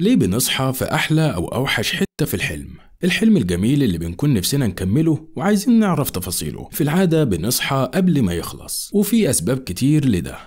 ليه بنصحى في أحلى أو أوحش حتة في الحلم؟ الحلم الجميل اللي بنكون نفسنا نكمله وعايزين نعرف تفاصيله في العادة بنصحى قبل ما يخلص وفي أسباب كتير لده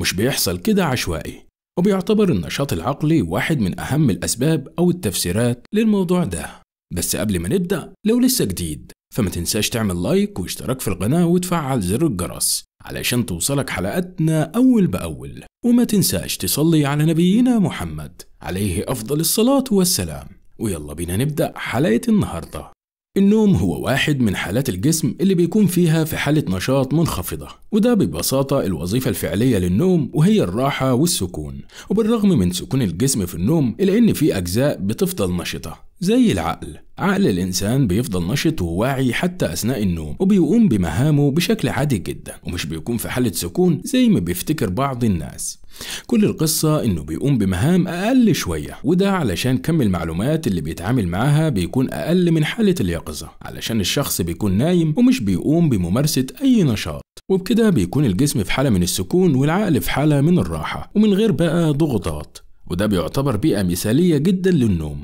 مش بيحصل كده عشوائي وبيعتبر النشاط العقلي واحد من أهم الأسباب أو التفسيرات للموضوع ده بس قبل ما نبدأ لو لسه جديد فما تنساش تعمل لايك واشتراك في القناة وتفعل زر الجرس علشان توصلك حلقاتنا أول بأول وما تنساش تصلي على نبينا محمد عليه أفضل الصلاة والسلام ويلا بينا نبدأ حلقة النهاردة النوم هو واحد من حالات الجسم اللي بيكون فيها في حالة نشاط منخفضة وده ببساطة الوظيفة الفعلية للنوم وهي الراحة والسكون وبالرغم من سكون الجسم في النوم إلا إن في أجزاء بتفضل نشطة زي العقل عقل الإنسان بيفضل نشط وواعي حتى أثناء النوم وبيقوم بمهامه بشكل عادي جدا ومش بيكون في حالة سكون زي ما بيفتكر بعض الناس كل القصة إنه بيقوم بمهام أقل شوية وده علشان كم المعلومات اللي بيتعامل معاها بيكون أقل من حالة اليقظة علشان الشخص بيكون نايم ومش بيقوم بممارسة أي نشاط وبكده بيكون الجسم في حالة من السكون والعقل في حالة من الراحة ومن غير بقى ضغوطات وده بيعتبر بيئة مثالية جدا للنوم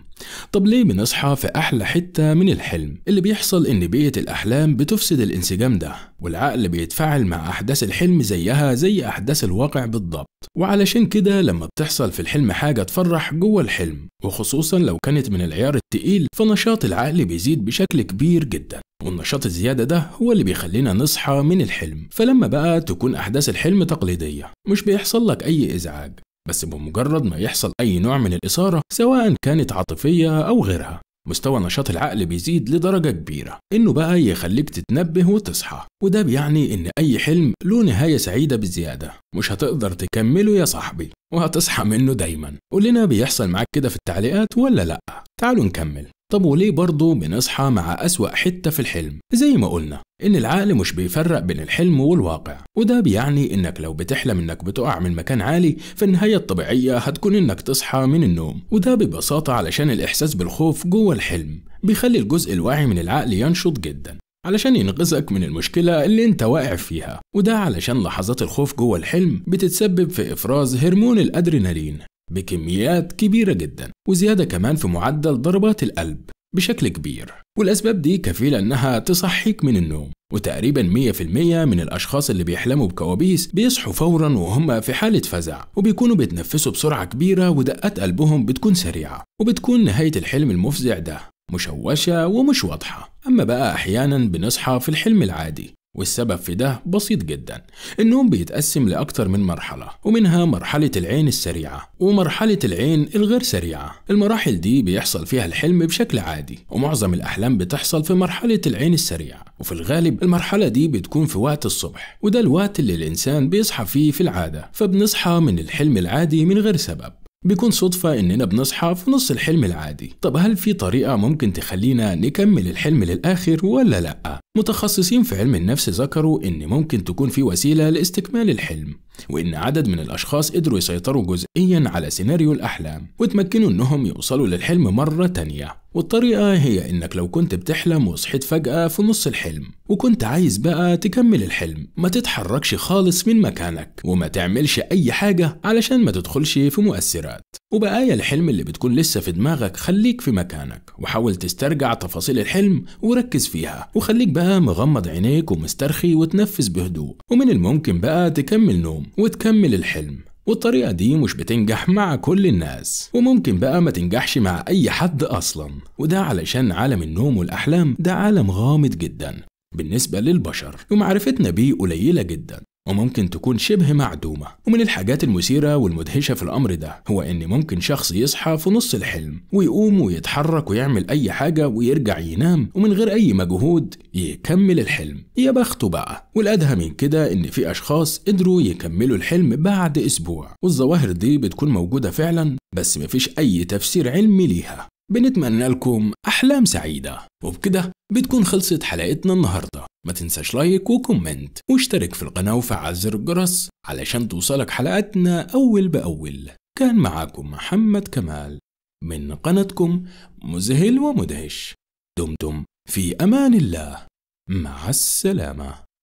طب ليه بنصحى في أحلى حتة من الحلم؟ اللي بيحصل إن بيئة الأحلام بتفسد الانسجام ده والعقل بيتفاعل مع أحداث الحلم زيها زي أحداث الواقع بالضبط وعلشان كده لما بتحصل في الحلم حاجة تفرح جوه الحلم وخصوصا لو كانت من العيار التقيل فنشاط العقل بيزيد بشكل كبير جدا والنشاط الزيادة ده هو اللي بيخلينا نصحى من الحلم فلما بقى تكون أحداث الحلم تقليدية مش بيحصل لك أي إزعاج بس بمجرد ما يحصل أي نوع من الإثارة سواء كانت عاطفية أو غيرها مستوى نشاط العقل بيزيد لدرجة كبيرة إنه بقى يخليك تتنبه وتصحى وده بيعني إن أي حلم له نهاية سعيدة بالزيادة مش هتقدر تكمله يا صاحبي وهتصحى منه دايما قولنا بيحصل معاك كده في التعليقات ولا لأ تعالوا نكمل طب وليه برضه بنصحى مع أسوأ حتة في الحلم زي ما قلنا إن العقل مش بيفرق بين الحلم والواقع وده بيعني إنك لو بتحلم إنك بتقع من مكان عالي فالنهاية الطبيعية هتكون إنك تصحى من النوم وده ببساطة علشان الإحساس بالخوف جوه الحلم بيخلي الجزء الواعي من العقل ينشط جدا علشان ينقذك من المشكلة اللي انت واقع فيها وده علشان لحظات الخوف جوه الحلم بتتسبب في إفراز هرمون الأدرينالين بكميات كبيرة جدا وزيادة كمان في معدل ضربات القلب بشكل كبير والأسباب دي كفيلة أنها تصحيك من النوم وتقريبا 100% من الأشخاص اللي بيحلموا بكوابيس بيصحوا فورا وهم في حالة فزع وبيكونوا بيتنفسوا بسرعة كبيرة ودقات قلبهم بتكون سريعة وبتكون نهاية الحلم المفزع ده مشوشة ومش واضحة أما بقى أحيانا بنصحى في الحلم العادي والسبب في ده بسيط جدا النوم بيتقسم لأكتر من مرحلة ومنها مرحلة العين السريعة ومرحلة العين الغير سريعة المراحل دي بيحصل فيها الحلم بشكل عادي ومعظم الأحلام بتحصل في مرحلة العين السريعة وفي الغالب المرحلة دي بتكون في وقت الصبح وده الوقت اللي الإنسان بيصحى فيه في العادة فبنصحى من الحلم العادي من غير سبب بيكون صدفة إننا بنصحى في نص الحلم العادي طب هل في طريقة ممكن تخلينا نكمل الحلم للآخر ولا لأ؟ متخصصين في علم النفس ذكروا إن ممكن تكون في وسيلة لاستكمال الحلم وإن عدد من الأشخاص قدروا يسيطروا جزئيا على سيناريو الأحلام وتمكنوا إنهم يوصلوا للحلم مرة تانية والطريقة هي إنك لو كنت بتحلم وصحيت فجأة في نص الحلم وكنت عايز بقى تكمل الحلم ما تتحركش خالص من مكانك وما تعملش أي حاجة علشان ما تدخلش في مؤثرات وبقايا الحلم اللي بتكون لسه في دماغك خليك في مكانك وحاول تسترجع تفاصيل الحلم وركز فيها وخليك بقى مغمض عينيك ومسترخي وتنفس بهدوء ومن الممكن بقى تكمل نوم وتكمل الحلم والطريقة دي مش بتنجح مع كل الناس وممكن بقى ما تنجحش مع أي حد أصلا وده علشان عالم النوم والأحلام ده عالم غامض جدا بالنسبة للبشر ومعرفتنا بيه قليلة جدا وممكن تكون شبه معدومة ومن الحاجات المثيرة والمدهشة في الأمر ده هو إن ممكن شخص يصحى في نص الحلم ويقوم ويتحرك ويعمل أي حاجة ويرجع ينام ومن غير أي مجهود يكمل الحلم يا بخته بقى والأدهى من كده إن في أشخاص قدروا يكملوا الحلم بعد أسبوع والظواهر دي بتكون موجودة فعلا بس مفيش أي تفسير علمي ليها بنتمنى لكم أحلام سعيدة وبكده بتكون خلصت حلقتنا النهاردة ما تنساش لايك وكومنت واشترك في القناة وفعل زر الجرس علشان توصلك حلقاتنا أول بأول كان معاكم محمد كمال من قناتكم مذهل ومدهش دمتم في أمان الله مع السلامة